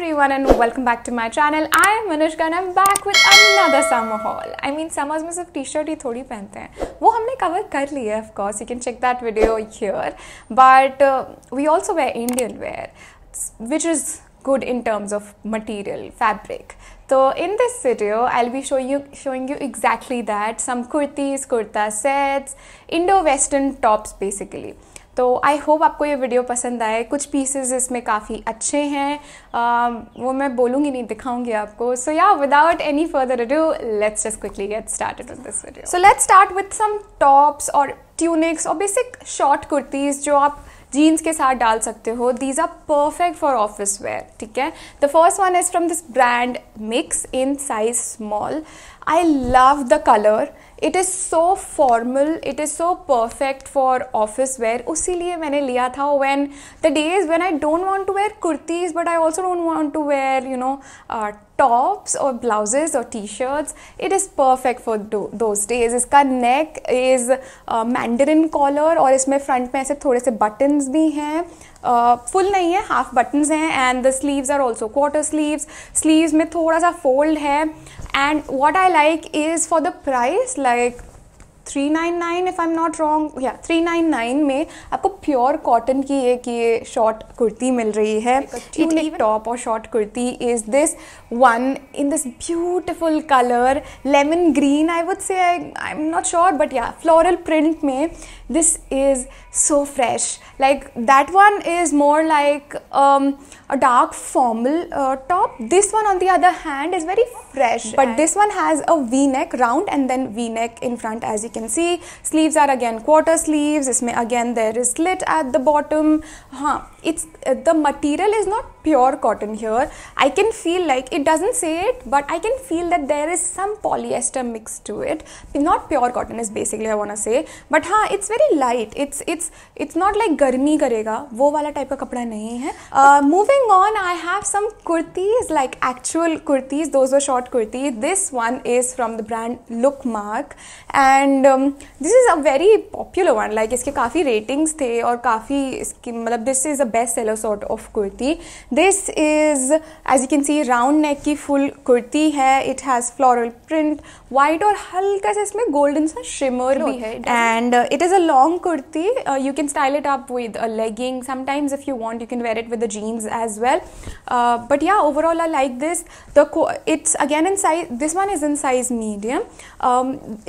everyone and welcome back to my channel. I am Manish and I'm back with another summer haul. I mean summers में t-shirt shirt ही थोड़ी पहनते हैं वो हमने cover कर ली है of course you can check that video here but we also wear Indian wear, which is good in terms of material fabric so in this video i'll be showing you showing you exactly that some kurtis kurta sets indo western tops basically तो I hope आपको ये video पसंद आए कुछ pieces इसमें काफ़ी अच्छे हैं uh, वो मैं बोलूँगी नहीं दिखाऊंगी आपको so yeah without any further do let's just quickly get start with this video so let's start with some tops और ट्यूनिक्स और बेसिक शॉर्ट कुर्तीज़ जो आप जीन्स के साथ डाल सकते हो these are perfect for office wear ठीक है the first one is from this brand mix in size small I love the colour it is so formal it is so perfect for office where उसी लिए मैंने लिया था when the day is when I don't want to wear kurtis but I also don't want to wear you know tops और blouses और T shirts it is perfect for those days इसका neck is Mandarin collar और इसमें front में ऐसे थोड़े से buttons भी हैं फुल uh, नहीं है हाफ बटन्स हैं and the sleeves are also quarter sleeves sleeves में थोड़ा सा फोल्ड है and what I like is for the price like 399 if I am not wrong yeah 399 में आपको प्योर कॉटन की एक ये शॉर्ट कुर्ती मिल रही है टॉप और short kurti is this one in this beautiful colour lemon green I would say I am not sure but yeah floral print में this is so fresh like that one is more like um, a dark formal uh, top this one on the other hand is very fresh but this one has a v-neck round and then v-neck in front as you can see sleeves are again quarter sleeves may again there is slit at the bottom huh. it's uh, the material is not pure cotton here. I can feel like, it doesn't say it, but I can feel that there is some polyester mixed to it. Not pure cotton is basically I want to say. But ha, it's very light. It's it's it's not like garmi karega. Wo type of kapda nahi hai. Uh, moving on, I have some kurtis, like actual kurtis. Those were short kurtis. This one is from the brand Lookmark. And um, this is a very popular one. Like, iske kafi ratings the aur kafi, iske, malab, this is a bestseller sort of kurti. This is as you can see round neck की full kurti है it has floral print white और हल्का सा इसमें golden सा shimmer भी है and it is a long kurti you can style it up with a legging sometimes if you want you can wear it with a jeans as well but yeah overall I like this the it's again in size this one is in size medium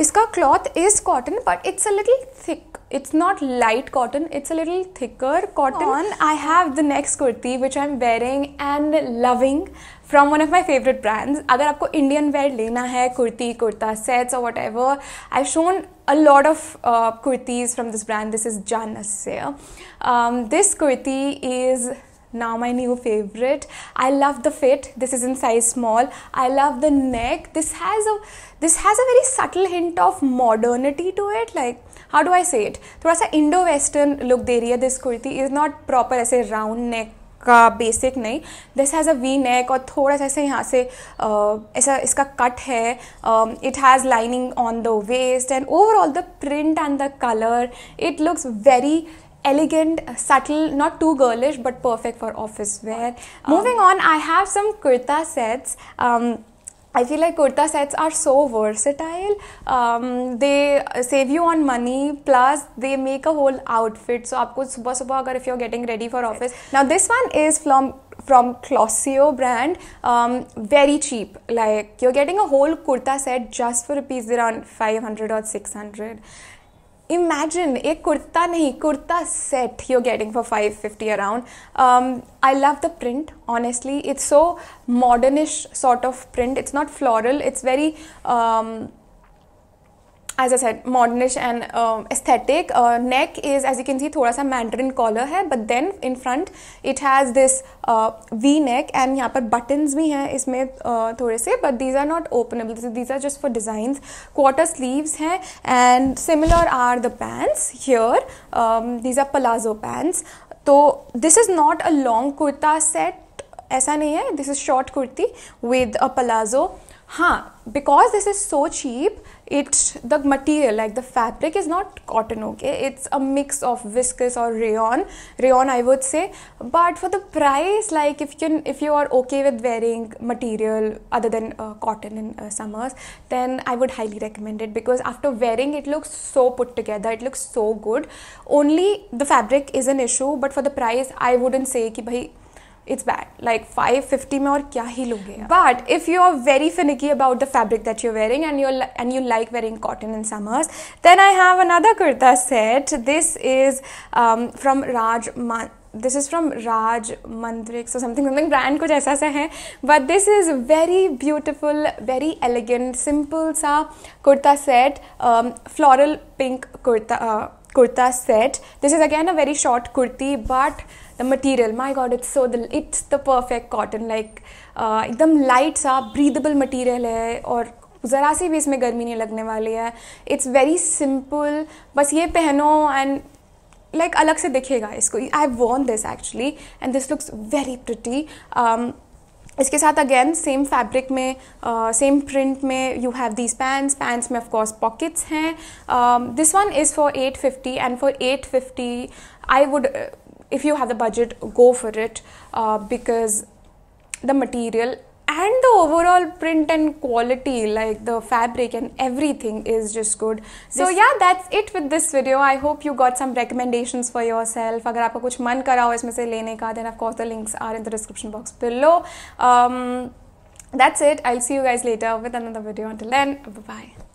इसका cloth is cotton but it's a little thick it's not light cotton it's a little thicker cotton on i have the next kurti which i'm wearing and loving from one of my favorite brands अगर आपको indian wear lena hai kurti kurta sets or whatever i've shown a lot of uh, kurtis from this brand this is jan um, this kurti is now my new favorite i love the fit this is in size small i love the neck this has a this has a very subtle hint of modernity to it like how do I say it थोड़ा सा Indo western look दे रही है this kurti is not proper ऐसे round neck का basic नहीं this has a V neck और थोड़ा सा ऐसे यहाँ से ऐसा इसका कट है it has lining on the waist and overall the print and the colour it looks very elegant, subtle, not too girlish, but perfect for office wear. Um, Moving on, I have some kurta sets. Um, I feel like kurta sets are so versatile. Um, they save you on money. Plus, they make a whole outfit. So, आपको सुबह if you're getting ready for office. Now, this one is from from Clossio brand. Um, very cheap. Like you're getting a whole kurta set just for rupees around 500 or 600 imagine a kurta nahi kurta set you're getting for 550 around um, i love the print honestly it's so modernish sort of print it's not floral it's very um, as I said modernish and aesthetic neck is as you can see थोड़ा सा mandarin collar है but then in front it has this V neck and यहाँ पर buttons भी हैं इसमें uh, थोड़े से but these are not openable these are just for design quarter sleeves हैं and similar are the pants here these are palazzo pants तो this is not a long kurta set ऐसा नहीं है this is short kurti with a palazzo हाँ because this is so cheap it the material like the fabric is not cotton okay it's a mix of viscous or rayon rayon i would say but for the price like if you can if you are okay with wearing material other than uh, cotton in uh, summers then i would highly recommend it because after wearing it looks so put together it looks so good only the fabric is an issue but for the price i wouldn't say ki bhai it's bad like five fifty में और क्या ही लोगे but if you are very finicky about the fabric that you're wearing and your and you like wearing cotton in summers then I have another kurta set this is from Raj this is from Raj मंत्रिक so something something brand कुछ ऐसा सा है but this is very beautiful very elegant simple सा kurta set floral pink kurta kurta set this is again a very short kurti but the material my god it's so the it's the perfect cotton like uh, एकदम light सा breathable material है और ज़रा सी भी इसमें गर्मी नहीं लगने वाली है इट्स वेरी सिंपल बस ये पहनो एंड लाइक like, अलग से दिखेगा इसको I want this actually and this looks very pretty इसके साथ अगेन सेम फैब्रिक में सेम uh, प्रिंट में you have these pants pants में ऑफकोर्स पॉकेट्स हैं this one is for eight fifty and for eight fifty I would if you have the budget go for it uh, because the material and the overall print and quality like the fabric and everything is just good so this yeah that's it with this video i hope you got some recommendations for yourself agar aapka kuch man kara ho isme se lene ka then of course the links are in the description box below um, that's it i'll see you guys later with another video until then bye bye